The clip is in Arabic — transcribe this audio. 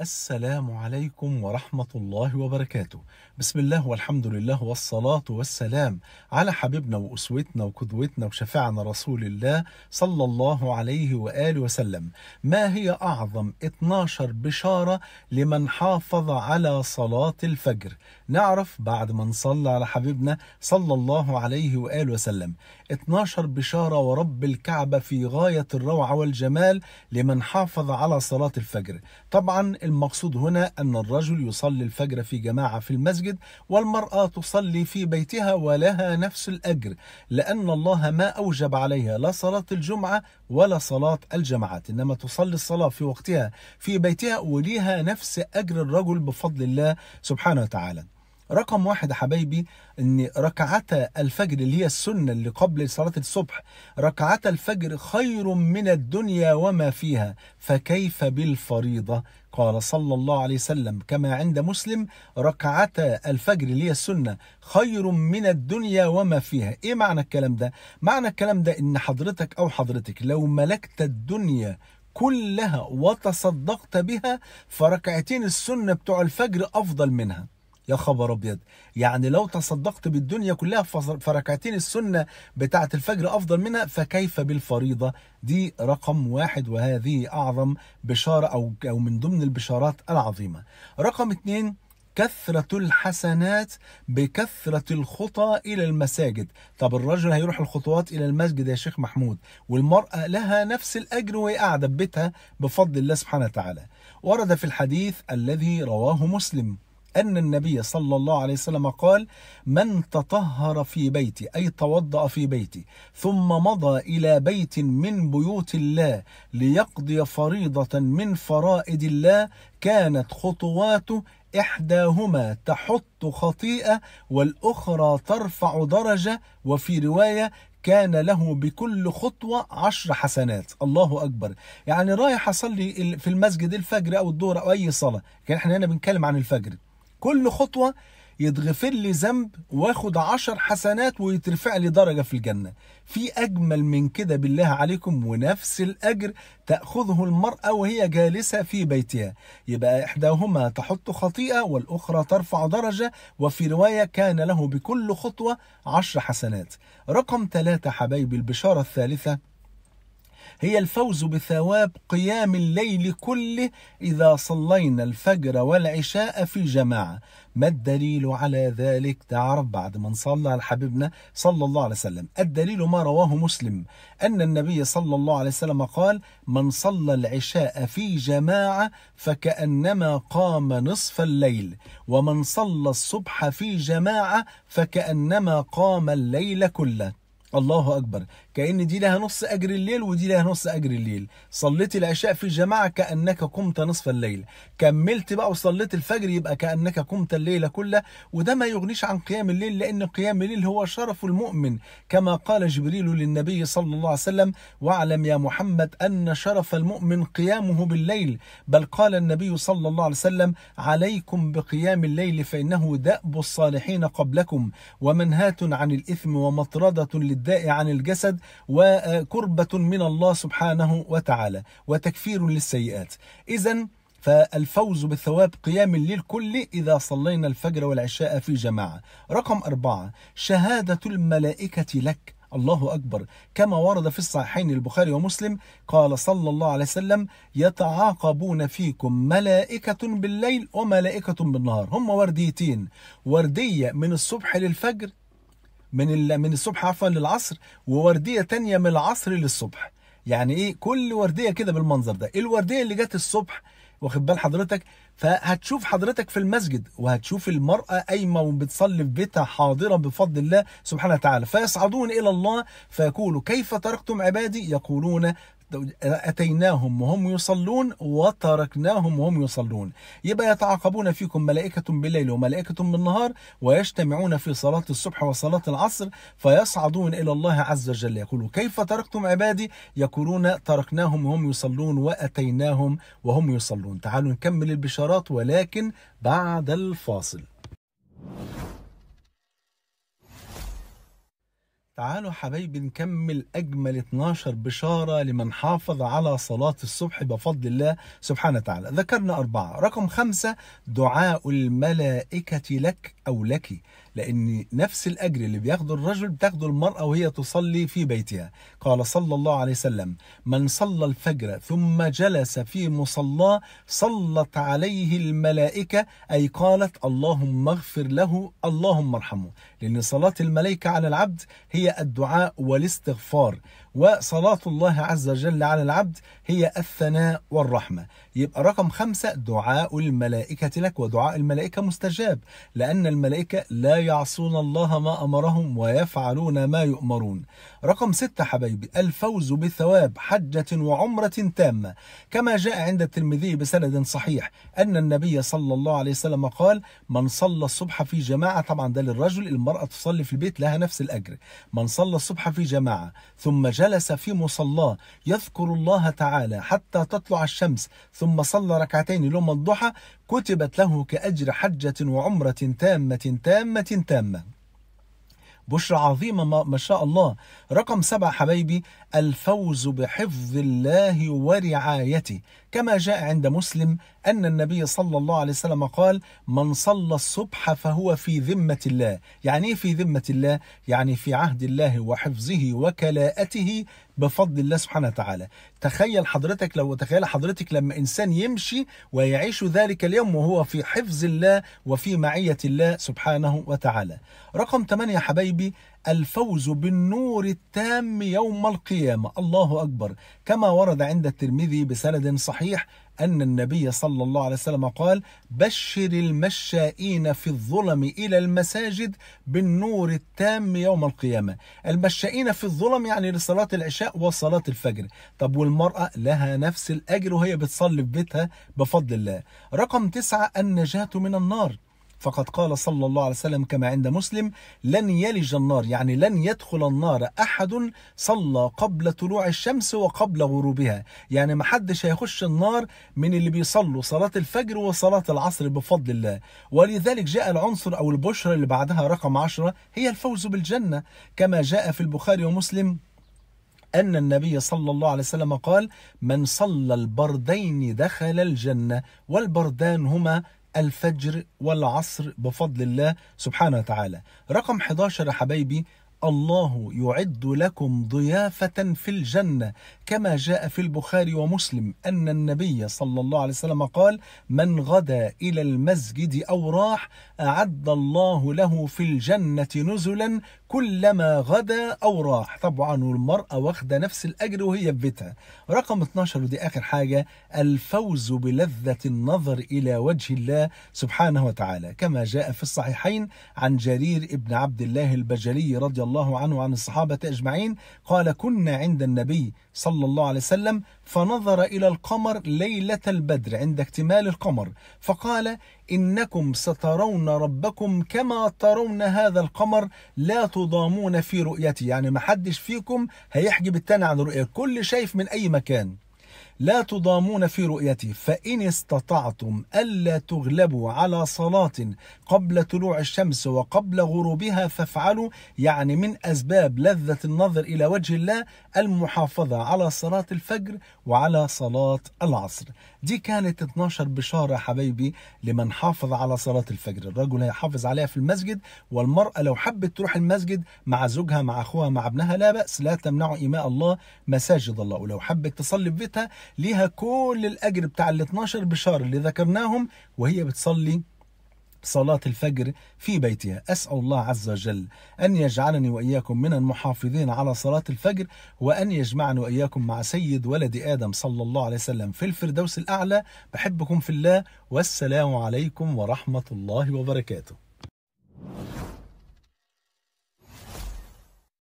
السلام عليكم ورحمة الله وبركاته بسم الله والحمد لله والصلاة والسلام على حبيبنا وأسوتنا وقدوتنا وشفعنا رسول الله صلى الله عليه وآله وسلم ما هي أعظم 12 بشارة لمن حافظ على صلاة الفجر نعرف بعد ما نصلى على حبيبنا صلى الله عليه وآله وسلم 12 بشارة ورب الكعبة في غاية الروعة والجمال لمن حافظ على صلاة الفجر طبعا المقصود هنا أن الرجل يصلي الفجر في جماعة في المسجد والمرأة تصلي في بيتها ولها نفس الأجر لأن الله ما أوجب عليها لا صلاة الجمعة ولا صلاة الجماعات إنما تصلي الصلاة في وقتها في بيتها وليها نفس أجر الرجل بفضل الله سبحانه وتعالى رقم واحد يا حبايبي ان ركعتا الفجر اللي هي السنه اللي قبل صلاه الصبح ركعتا الفجر خير من الدنيا وما فيها فكيف بالفريضه قال صلى الله عليه وسلم كما عند مسلم ركعتا الفجر اللي هي السنه خير من الدنيا وما فيها ايه معنى الكلام ده معنى الكلام ده ان حضرتك او حضرتك لو ملكت الدنيا كلها وتصدقت بها فركعتين السنه بتوع الفجر افضل منها يا خبر ابيض يعني لو تصدقت بالدنيا كلها فركعتين السنه بتاعه الفجر افضل منها فكيف بالفريضه دي رقم واحد وهذه اعظم بشاره او او من ضمن البشارات العظيمه رقم اثنين كثرة الحسنات بكثرة الخطى إلى المساجد طب الرجل هيروح الخطوات إلى المسجد يا شيخ محمود والمرأة لها نفس الأجر وهي قاعدة بيتها بفضل الله سبحانه وتعالى ورد في الحديث الذي رواه مسلم أن النبي صلى الله عليه وسلم قال من تطهر في بيتي أي توضأ في بيتي ثم مضى إلى بيت من بيوت الله ليقضي فريضة من فرائض الله كانت خطواته إحداهما تحط خطيئة والأخرى ترفع درجة وفي رواية كان له بكل خطوة عشر حسنات الله أكبر يعني رايح أصلي في المسجد الفجر أو الظهر أو أي صلاة كان يعني إحنا هنا بنتكلم عن الفجر كل خطوة يتغفر لي ذنب واخد عشر حسنات ويترفع لي درجة في الجنة في أجمل من كده بالله عليكم ونفس الأجر تأخذه المرأة وهي جالسة في بيتها يبقى إحداهما تحط خطيئة والأخرى ترفع درجة وفي رواية كان له بكل خطوة عشر حسنات رقم ثلاثة حبايبي البشارة الثالثة هي الفوز بثواب قيام الليل كله إذا صلينا الفجر والعشاء في جماعة ما الدليل على ذلك تعرف بعد ما نصلى على حبيبنا صلى الله عليه وسلم الدليل ما رواه مسلم أن النبي صلى الله عليه وسلم قال من صلى العشاء في جماعة فكأنما قام نصف الليل ومن صلى الصبح في جماعة فكأنما قام الليل كله الله أكبر كأن دي لها نص أجر الليل ودي لها نص أجر الليل صليت العشاء في الجماعة كأنك قمت نصف الليل كملت بقى وصليت الفجر يبقى كأنك قمت الليل كله وده ما يغنيش عن قيام الليل لأن قيام الليل هو شرف المؤمن كما قال جبريل للنبي صلى الله عليه وسلم واعلم يا محمد أن شرف المؤمن قيامه بالليل بل قال النبي صلى الله عليه وسلم عليكم بقيام الليل فإنه دأب الصالحين قبلكم ومنهاة عن الإثم ومطردة للداء عن الجسد وكربة من الله سبحانه وتعالى وتكفير للسيئات إذا فالفوز بالثواب قيام للكل إذا صلينا الفجر والعشاء في جماعة رقم أربعة شهادة الملائكة لك الله أكبر كما ورد في الصحيحين البخاري ومسلم قال صلى الله عليه وسلم يتعاقبون فيكم ملائكة بالليل وملائكة بالنهار هم ورديتين وردية من الصبح للفجر من من الصبح عفوا للعصر وورديه تانية من العصر للصبح يعني ايه كل ورديه كده بالمنظر ده الورديه اللي جت الصبح واخد بال حضرتك فهتشوف حضرتك في المسجد وهتشوف المرأة قايمة وبتصلي في بيتها حاضرة بفضل الله سبحانه وتعالى فيصعدون إلى الله فيقولوا كيف تركتم عبادي يقولون أتيناهم وهم يصلون وتركناهم وهم يصلون يبقى يتعاقبون فيكم ملائكة بالليل وملائكة بالنهار ويجتمعون في صلاة الصبح وصلاة العصر فيصعدون إلى الله عز وجل يقولوا كيف تركتم عبادي يقولون تركناهم وهم يصلون وأتيناهم وهم يصلون تعالوا نكمل البشارات ولكن بعد الفاصل تعالوا حبايبي نكمل أجمل 12 بشارة لمن حافظ على صلاة الصبح بفضل الله سبحانه وتعالى ذكرنا أربعة رقم خمسة دعاء الملائكة لك أو لك لأن نفس الأجر اللي بياخده الرجل بتاخده المرأة وهي تصلي في بيتها قال صلى الله عليه وسلم من صلى الفجر ثم جلس في مصلاه صلت عليه الملائكة أي قالت اللهم اغفر له اللهم ارحمه لأن صلاة الملائكة على العبد هي الدعاء والاستغفار وصلاة الله عز وجل على العبد هي الثناء والرحمة يبقى رقم خمسة دعاء الملائكة لك ودعاء الملائكة مستجاب لأن الملائكة لا يعصون الله ما أمرهم ويفعلون ما يؤمرون رقم ستة حبايبي الفوز بالثواب حجة وعمرة تامة كما جاء عند الترمذي بسند صحيح أن النبي صلى الله عليه وسلم قال من صلى الصبح في جماعة طبعا ده للرجل المرأة تصلي في البيت لها نفس الأجر من صلى الصبح في جماعة ثم جاء جلس في مصلاه يذكر الله تعالى حتى تطلع الشمس ثم صلى ركعتين لما الضحى كتبت له كأجر حجة وعمرة تامة تامة تامة بشرى عظيمة ما, شاء الله رقم سبعة حبايبي الفوز بحفظ الله ورعايته كما جاء عند مسلم أن النبي صلى الله عليه وسلم قال من صلى الصبح فهو في ذمة الله يعني إيه في ذمة الله يعني في عهد الله وحفظه وكلاءته بفضل الله سبحانه وتعالى تخيل حضرتك لو تخيل حضرتك لما إنسان يمشي ويعيش ذلك اليوم وهو في حفظ الله وفي معية الله سبحانه وتعالى رقم 8 يا حبايبي الفوز بالنور التام يوم القيامة الله أكبر كما ورد عند الترمذي بسند صحيح أن النبي صلى الله عليه وسلم قال بشر المشائين في الظلم إلى المساجد بالنور التام يوم القيامة المشائين في الظلم يعني لصلاة العشاء وصلاة الفجر طب والمرأة لها نفس الأجر وهي بتصلي في بيتها بفضل الله رقم تسعة النجاة من النار فقد قال صلى الله عليه وسلم كما عند مسلم لن يلج النار يعني لن يدخل النار أحد صلى قبل طلوع الشمس وقبل غروبها يعني ما حدش هيخش النار من اللي بيصلوا صلاة الفجر وصلاة العصر بفضل الله ولذلك جاء العنصر أو البشرة اللي بعدها رقم عشرة هي الفوز بالجنة كما جاء في البخاري ومسلم أن النبي صلى الله عليه وسلم قال من صلى البردين دخل الجنة والبردان هما الفجر والعصر بفضل الله سبحانه وتعالى رقم 11 يا حبايبي الله يعد لكم ضيافة في الجنة كما جاء في البخاري ومسلم أن النبي صلى الله عليه وسلم قال من غدا إلى المسجد أو راح أعد الله له في الجنة نزلا كلما غدا أو راح طبعا والمرأة واخدة نفس الأجر وهي في بيتها رقم 12 ودي آخر حاجة الفوز بلذة النظر إلى وجه الله سبحانه وتعالى كما جاء في الصحيحين عن جرير ابن عبد الله البجلي رضي الله عنه عن الصحابة أجمعين قال كنا عند النبي صلى الله عليه وسلم فنظر إلى القمر ليلة البدر عند اكتمال القمر فقال إنكم سترون ربكم كما ترون هذا القمر لا تضامون في رؤيته يعني محدش فيكم هيحجب التاني عن رؤية كل شايف من أي مكان لا تضامون في رؤيتي فإن استطعتم ألا تغلبوا على صلاة قبل طلوع الشمس وقبل غروبها فافعلوا يعني من أسباب لذة النظر إلى وجه الله المحافظة على صلاة الفجر وعلى صلاة العصر دي كانت 12 بشارة حبايبي لمن حافظ على صلاة الفجر الرجل هيحافظ عليها في المسجد والمرأة لو حبت تروح المسجد مع زوجها مع أخوها مع ابنها لا بأس لا تمنعوا إيماء الله مساجد الله ولو حبت تصلي في بيتها ليها كل الاجر بتاع ال 12 بشار اللي ذكرناهم وهي بتصلي صلاة الفجر في بيتها أسأل الله عز وجل أن يجعلني وإياكم من المحافظين على صلاة الفجر وأن يجمعني وإياكم مع سيد ولد آدم صلى الله عليه وسلم في الفردوس الأعلى بحبكم في الله والسلام عليكم ورحمة الله وبركاته